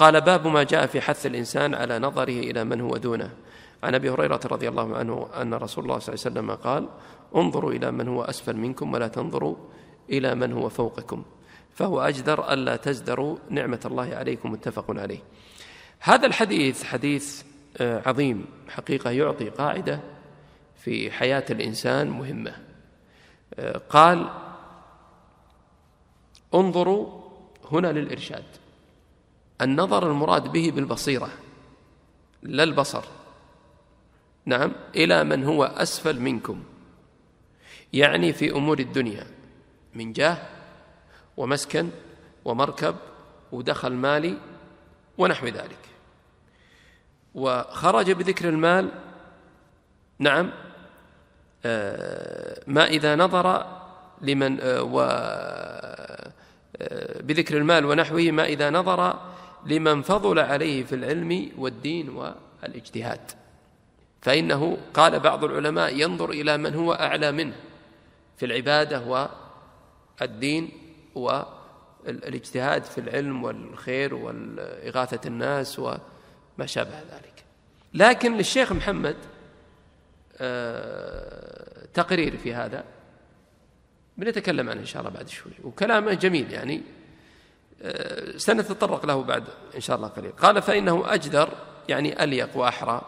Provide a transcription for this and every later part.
قال باب ما جاء في حث الإنسان على نظره إلى من هو دونه عن أبي هريرة رضي الله عنه أن رسول الله صلى الله عليه وسلم قال انظروا إلى من هو أسفل منكم ولا تنظروا إلى من هو فوقكم فهو أجدر ألا تزدروا نعمة الله عليكم متفق عليه هذا الحديث حديث آه، عظيم حقيقة يعطي قاعدة في حياة الإنسان مهمة آه، قال انظروا هنا للإرشاد النظر المراد به بالبصيرة لا البصر نعم إلى من هو أسفل منكم يعني في أمور الدنيا من جاه ومسكن ومركب ودخل مالي ونحو ذلك وخرج بذكر المال نعم آه، ما إذا نظر لمن آه، و آه، بذكر المال ونحوه ما إذا نظر لمن فضل عليه في العلم والدين والاجتهاد فإنه قال بعض العلماء ينظر إلى من هو أعلى منه في العبادة والدين والاجتهاد في العلم والخير وإغاثة الناس وما شابه ذلك لكن للشيخ محمد آه، تقرير في هذا بنتكلم عنه إن شاء الله بعد شوي وكلامه جميل يعني آه، سنتطرق له بعد إن شاء الله قليل قال فإنه أجدر يعني أليق وأحرى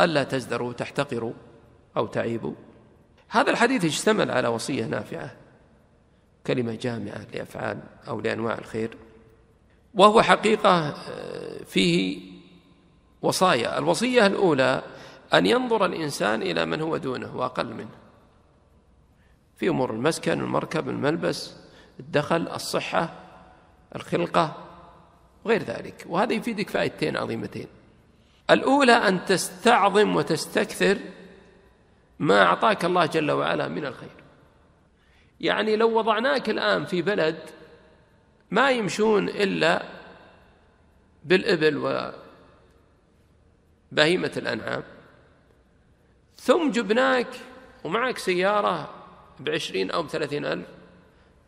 ألا تزدروا تحتقروا أو تعيبوا هذا الحديث اشتمل على وصية نافعة كلمة جامعة لأفعال أو لأنواع الخير وهو حقيقة آه، فيه وصايا الوصية الأولى أن ينظر الإنسان إلى من هو دونه وأقل منه في أمور المسكن المركب الملبس الدخل الصحة الخلقة وغير ذلك وهذا يفيدك فائدتين عظيمتين الأولى أن تستعظم وتستكثر ما أعطاك الله جل وعلا من الخير يعني لو وضعناك الآن في بلد ما يمشون إلا بالإبل وبهيمة الأنعام ثم جبناك ومعك سيارة بعشرين أو بثلاثين ألف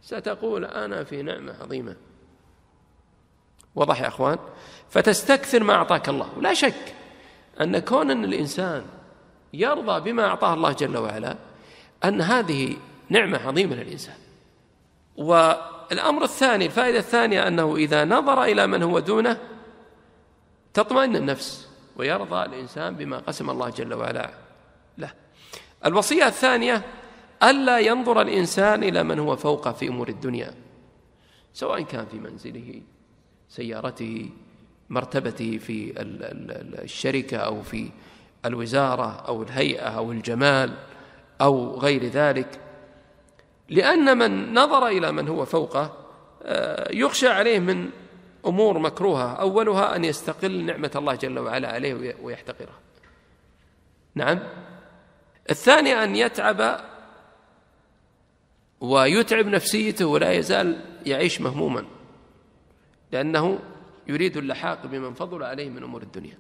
ستقول أنا في نعمة عظيمة وضح يا اخوان فتستكثر ما اعطاك الله ولا شك ان كون ان الانسان يرضى بما اعطاه الله جل وعلا ان هذه نعمه عظيمه للانسان والامر الثاني الفائده الثانيه انه اذا نظر الى من هو دونه تطمئن النفس ويرضى الانسان بما قسم الله جل وعلا له الوصيه الثانيه الا ينظر الانسان الى من هو فوقه في امور الدنيا سواء كان في منزله سيارته مرتبته في الشركة أو في الوزارة أو الهيئة أو الجمال أو غير ذلك لأن من نظر إلى من هو فوقه آه، يخشى عليه من أمور مكروهة أولها أن يستقل نعمة الله جل وعلا عليه ويحتقرها نعم الثاني أن يتعب ويتعب نفسيته ولا يزال يعيش مهموما لأنه يريد اللحاق بمن فضل عليه من أمور الدنيا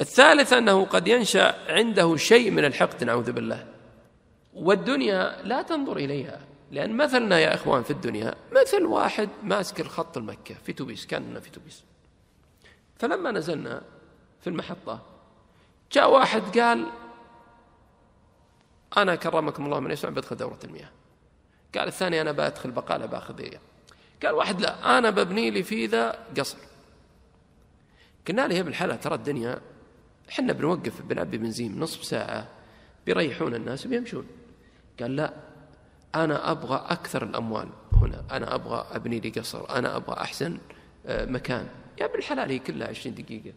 الثالث أنه قد ينشأ عنده شيء من الحقد نعوذ بالله والدنيا لا تنظر إليها لأن مثلنا يا إخوان في الدنيا مثل واحد ماسك الخط المكة في توبيس كاننا في توبيس فلما نزلنا في المحطة جاء واحد قال أنا كرمكم الله من يسمع بدخل دورة المياه قال الثاني أنا بدخل بقالة بأخذ قال واحد لا أنا ببني لي في ذا قصر قلنا له يا ابن الحلال ترى الدنيا احنا بنوقف بنعبي بنزين نصف ساعة بيريحون الناس وبيمشون قال لا أنا أبغى أكثر الأموال هنا أنا أبغى أبني لي قصر أنا أبغى أحسن آه، مكان يا ابن الحلال هي كلها عشرين دقيقة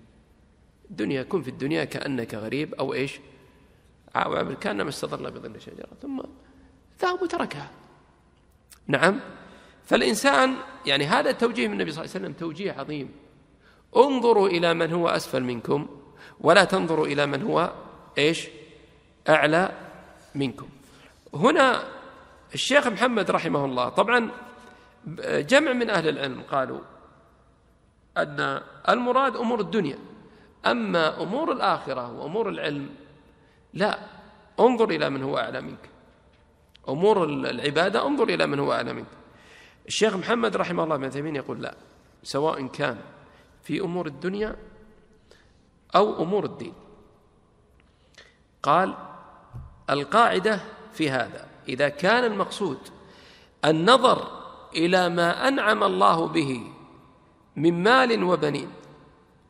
الدنيا كن في الدنيا كأنك غريب أو إيش كأنما استظل بظل شجرة ثم ذهب وتركها نعم فالإنسان يعني هذا التوجيه من النبي صلى الله عليه وسلم توجيه عظيم انظروا إلى من هو أسفل منكم ولا تنظروا إلى من هو إيش أعلى منكم هنا الشيخ محمد رحمه الله طبعا جمع من أهل العلم قالوا أن المراد أمور الدنيا أما أمور الآخرة وأمور العلم لا انظر إلى من هو أعلى منك أمور العبادة انظر إلى من هو أعلى منك الشيخ محمد رحمه الله ابن تيمية يقول لا سواء كان في أمور الدنيا أو أمور الدين قال القاعدة في هذا إذا كان المقصود النظر إلى ما أنعم الله به من مال وبنين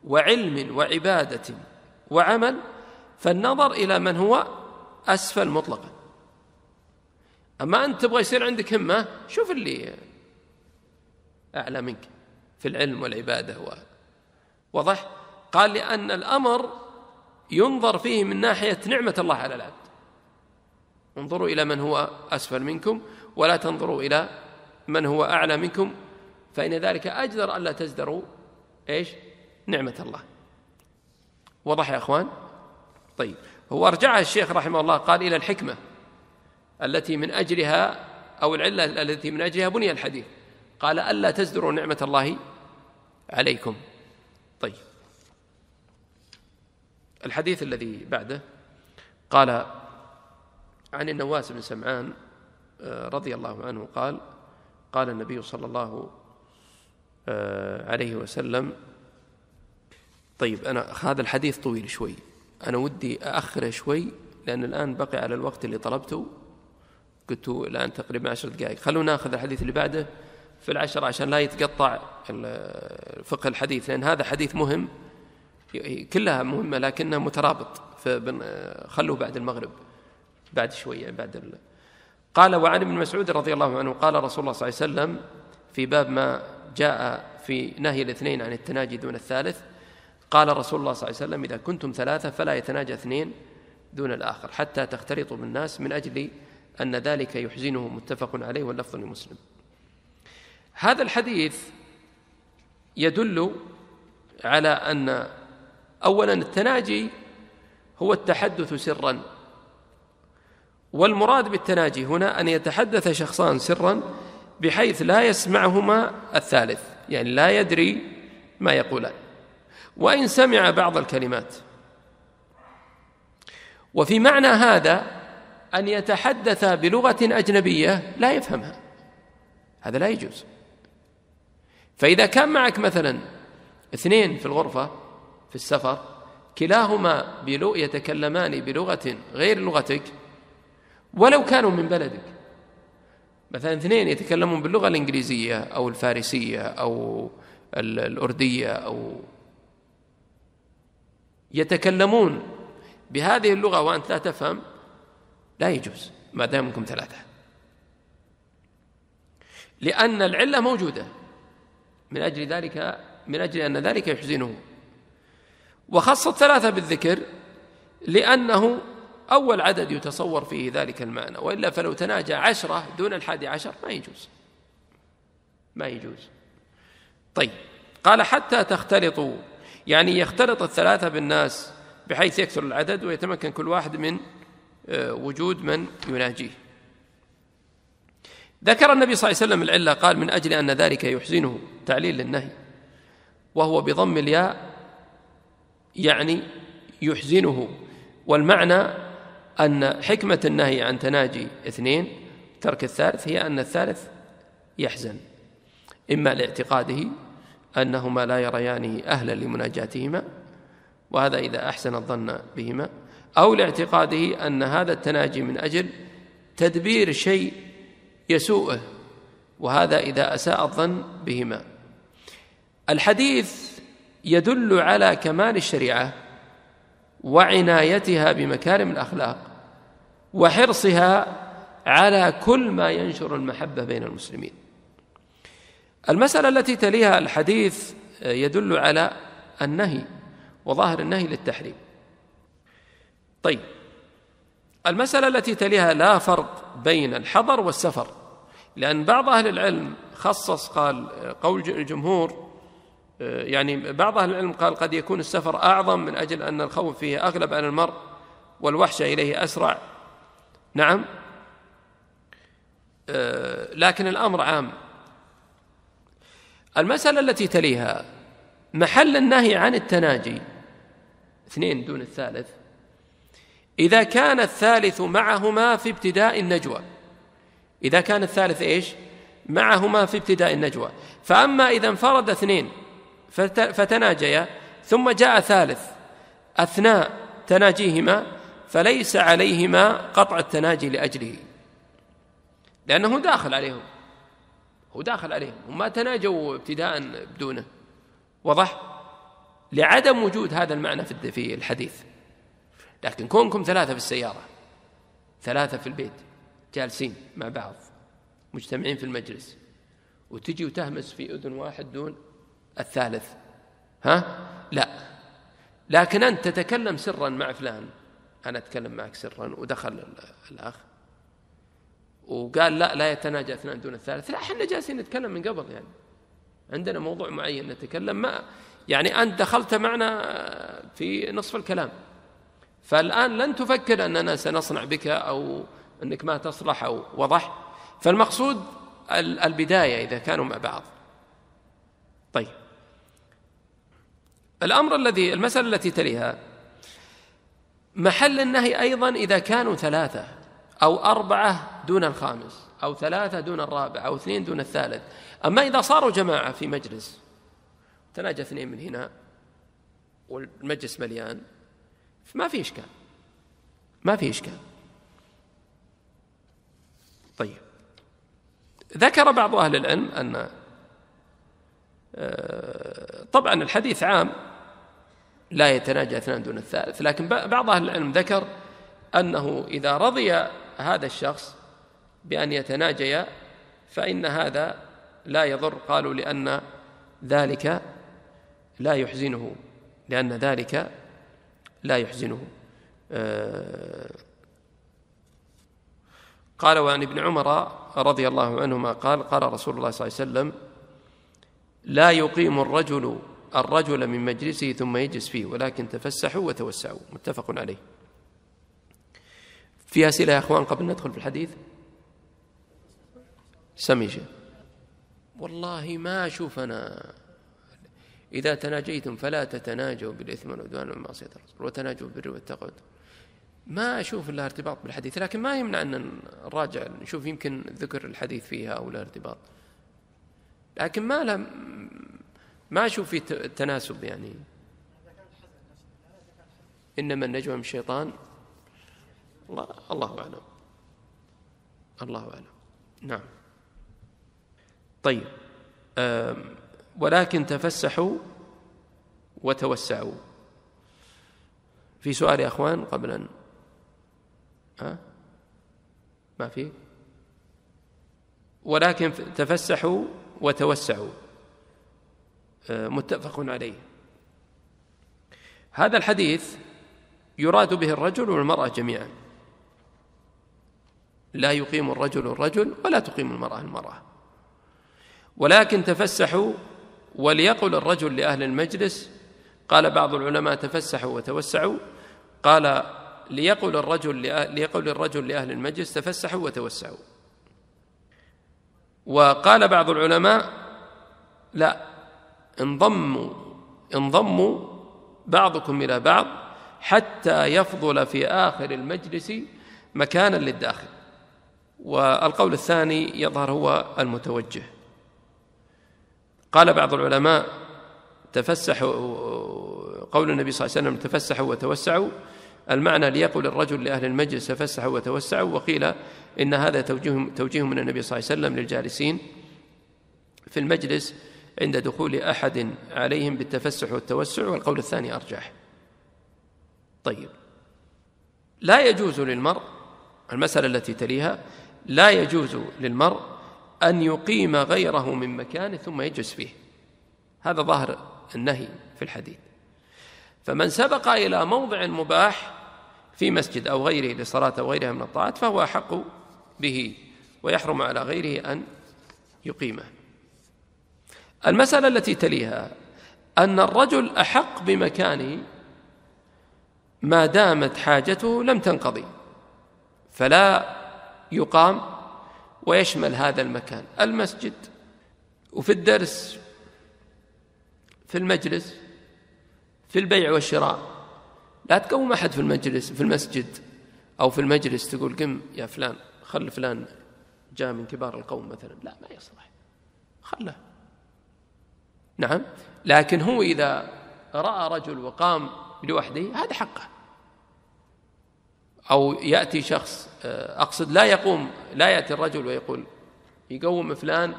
وعلم وعبادة وعمل فالنظر إلى من هو أسفل مطلقا أما أنت تبغى يصير عندك همة شوف اللي أعلى منك في العلم والعبادة و... وضح قال لأن الأمر ينظر فيه من ناحية نعمة الله على العبد انظروا إلى من هو أسفل منكم ولا تنظروا إلى من هو أعلى منكم فإن ذلك أجدر ألا تزدروا إيش نعمة الله وضح يا أخوان طيب هو أرجعها الشيخ رحمه الله قال إلى الحكمة التي من أجلها أو العلة التي من أجلها بني الحديث قال ألا تزدروا نعمة الله عليكم طيب الحديث الذي بعده قال عن النواس بن سمعان آه، رضي الله عنه قال قال النبي صلى الله آه، عليه وسلم طيب أنا هذا الحديث طويل شوي أنا ودي أأخره شوي لأن الآن بقي على الوقت اللي طلبته قلت الآن تقريبا عشر دقائق خلونا ناخذ الحديث اللي بعده في العشرة عشان لا يتقطع فقه الحديث لأن هذا حديث مهم كلها مهمة لكنها مترابط خلوه بعد المغرب بعد شوية بعد ال... قال وعن ابن مسعود رضي الله عنه قال رسول الله صلى الله عليه وسلم في باب ما جاء في نهي الاثنين عن التناجي دون الثالث قال رسول الله صلى الله عليه وسلم إذا كنتم ثلاثة فلا يتناجى اثنين دون الآخر حتى تختلطوا بالناس من أجل أن ذلك يحزنه متفق عليه واللفظ لمسلم هذا الحديث يدل على ان اولا التناجي هو التحدث سرا والمراد بالتناجي هنا ان يتحدث شخصان سرا بحيث لا يسمعهما الثالث يعني لا يدري ما يقولان وان سمع بعض الكلمات وفي معنى هذا ان يتحدث بلغه اجنبيه لا يفهمها هذا لا يجوز فإذا كان معك مثلا اثنين في الغرفة في السفر كلاهما بلو يتكلمان بلغة غير لغتك ولو كانوا من بلدك مثلا اثنين يتكلمون باللغة الإنجليزية أو الفارسية أو الأردية أو يتكلمون بهذه اللغة وأنت لا تفهم لا يجوز ما دامكم ثلاثة لأن العلة موجودة من أجل ذلك من أجل أن ذلك يحزنه وخص الثلاثة بالذكر لأنه أول عدد يتصور فيه ذلك المعنى وإلا فلو تناجى عشرة دون الحادي عشر ما يجوز ما يجوز طيب قال حتى تختلطوا يعني يختلط الثلاثة بالناس بحيث يكثر العدد ويتمكن كل واحد من آه، وجود من يناجيه ذكر النبي صلى الله عليه وسلم العله قال من اجل ان ذلك يحزنه تعليل للنهي وهو بضم الياء يعني يحزنه والمعنى ان حكمه النهي عن تناجي اثنين ترك الثالث هي ان الثالث يحزن اما لاعتقاده انهما لا يريانه اهلا لمناجاتهما وهذا اذا احسن الظن بهما او لاعتقاده ان هذا التناجي من اجل تدبير شيء يسوءه وهذا إذا أساء الظن بهما الحديث يدل على كمال الشريعة وعنايتها بمكارم الأخلاق وحرصها على كل ما ينشر المحبة بين المسلمين المسألة التي تليها الحديث يدل على النهي وظاهر النهي للتحريم طيب المسألة التي تليها لا فرق بين الحضر والسفر لأن بعض أهل العلم خصص قال قول الجمهور آه، يعني بعض أهل العلم قال قد يكون السفر أعظم من أجل أن الخوف فيه أغلب على المرء والوحشة إليه أسرع نعم آه، لكن الأمر عام المسألة التي تليها محل النهي عن التناجي اثنين دون الثالث إذا كان الثالث معهما في ابتداء النجوى إذا كان الثالث إيش معهما في ابتداء النجوى فأما إذا انفرد اثنين فتناجيا ثم جاء ثالث أثناء تناجيهما فليس عليهما قطع التناجي لأجله لأنه داخل عليهم هو داخل عليهم هم ما تناجوا ابتداء بدونه وضح لعدم وجود هذا المعنى في الحديث لكن كونكم ثلاثة في السيارة ثلاثة في البيت جالسين مع بعض مجتمعين في المجلس وتجي وتهمس في أذن واحد دون الثالث ها؟ لا لكن أنت تتكلم سرا مع فلان أنا أتكلم معك سرا ودخل الأخ وقال لا لا يتناجى اثنان دون الثالث لا احنا جالسين نتكلم من قبل يعني عندنا موضوع معين نتكلم ما يعني أنت دخلت معنا في نصف الكلام فالآن لن تفكر أننا سنصنع بك أو أنك ما تصلح أو وضح فالمقصود البداية إذا كانوا مع بعض طيب الأمر الذي المسألة التي تليها محل النهي أيضا إذا كانوا ثلاثة أو أربعة دون الخامس أو ثلاثة دون الرابع أو اثنين دون الثالث أما إذا صاروا جماعة في مجلس تناجى اثنين من هنا والمجلس مليان ما في إشكال ما في إشكال ذكر بعض أهل العلم أن آه، طبعا الحديث عام لا يتناجى اثنان دون الثالث لكن بعض أهل العلم ذكر أنه إذا رضي هذا الشخص بأن يتناجيا فإن هذا لا يضر قالوا لأن ذلك لا يحزنه لأن ذلك لا يحزنه آه، قال وعن ابن عمر رضي الله عنهما قال قال رسول الله صلى الله عليه وسلم لا يقيم الرجل الرجل من مجلسه ثم يجلس فيه ولكن تفسحوا وتوسعوا متفق عليه في أسئلة يا أخوان قبل ندخل في الحديث سميشة والله ما أشوف أنا إذا تناجيتم فلا تتناجوا بالإثم والعدوان والمعصية الرسول وتناجوا بالبر والتقوى ما أشوف لها ارتباط بالحديث لكن ما يمنع أن نراجع نشوف يمكن ذكر الحديث فيها أو لها ارتباط لكن ما لها ما أشوف في تناسب يعني إنما النجوى من الشيطان الله أعلم الله أعلم نعم طيب ولكن تفسحوا وتوسعوا في سؤال يا أخوان قبل أن ها؟ ما في ولكن تفسحوا وتوسعوا آه، متفق عليه هذا الحديث يراد به الرجل والمرأة جميعا لا يقيم الرجل الرجل ولا تقيم المرأة المرأة ولكن تفسحوا وليقل الرجل لأهل المجلس قال بعض العلماء تفسحوا وتوسعوا قال ليقول الرجل ليقول الرجل لأهل المجلس تفسحوا وتوسعوا وقال بعض العلماء لا انضموا انضموا بعضكم إلى بعض حتى يفضل في آخر المجلس مكانا للداخل والقول الثاني يظهر هو المتوجه قال بعض العلماء تفسحوا قول النبي صلى الله عليه وسلم تفسحوا وتوسعوا المعنى ليقول الرجل لأهل المجلس تفسحوا وتوسعوا وقيل إن هذا توجيه, توجيه من النبي صلى الله عليه وسلم للجالسين في المجلس عند دخول أحد عليهم بالتفسح والتوسع والقول الثاني أرجح طيب لا يجوز للمرء المسألة التي تليها لا يجوز للمرء أن يقيم غيره من مكان ثم يجلس فيه هذا ظاهر النهي في الحديث فمن سبق إلى موضع مباح في مسجد أو غيره لصلاة أو غيرها من الطاعات فهو أحق به ويحرم على غيره أن يقيمه المسألة التي تليها أن الرجل أحق بمكانه ما دامت حاجته لم تنقضي فلا يقام ويشمل هذا المكان المسجد وفي الدرس في المجلس في البيع والشراء لا تقوم أحد في المجلس في المسجد أو في المجلس تقول قم يا فلان خل فلان جاء من كبار القوم مثلا لا ما يصلح خله نعم لكن هو إذا رأى رجل وقام لوحده هذا حقه أو يأتي شخص آه، أقصد لا يقوم لا يأتي الرجل ويقول يقوم فلان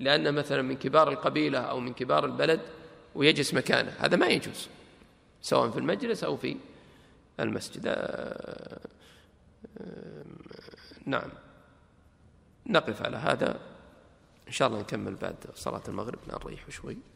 لأنه مثلا من كبار القبيلة أو من كبار البلد ويجلس مكانه هذا ما يجوز سواء في المجلس أو في المسجد آه، آه، نعم نقف على هذا إن شاء الله نكمل بعد صلاة المغرب نريح شوي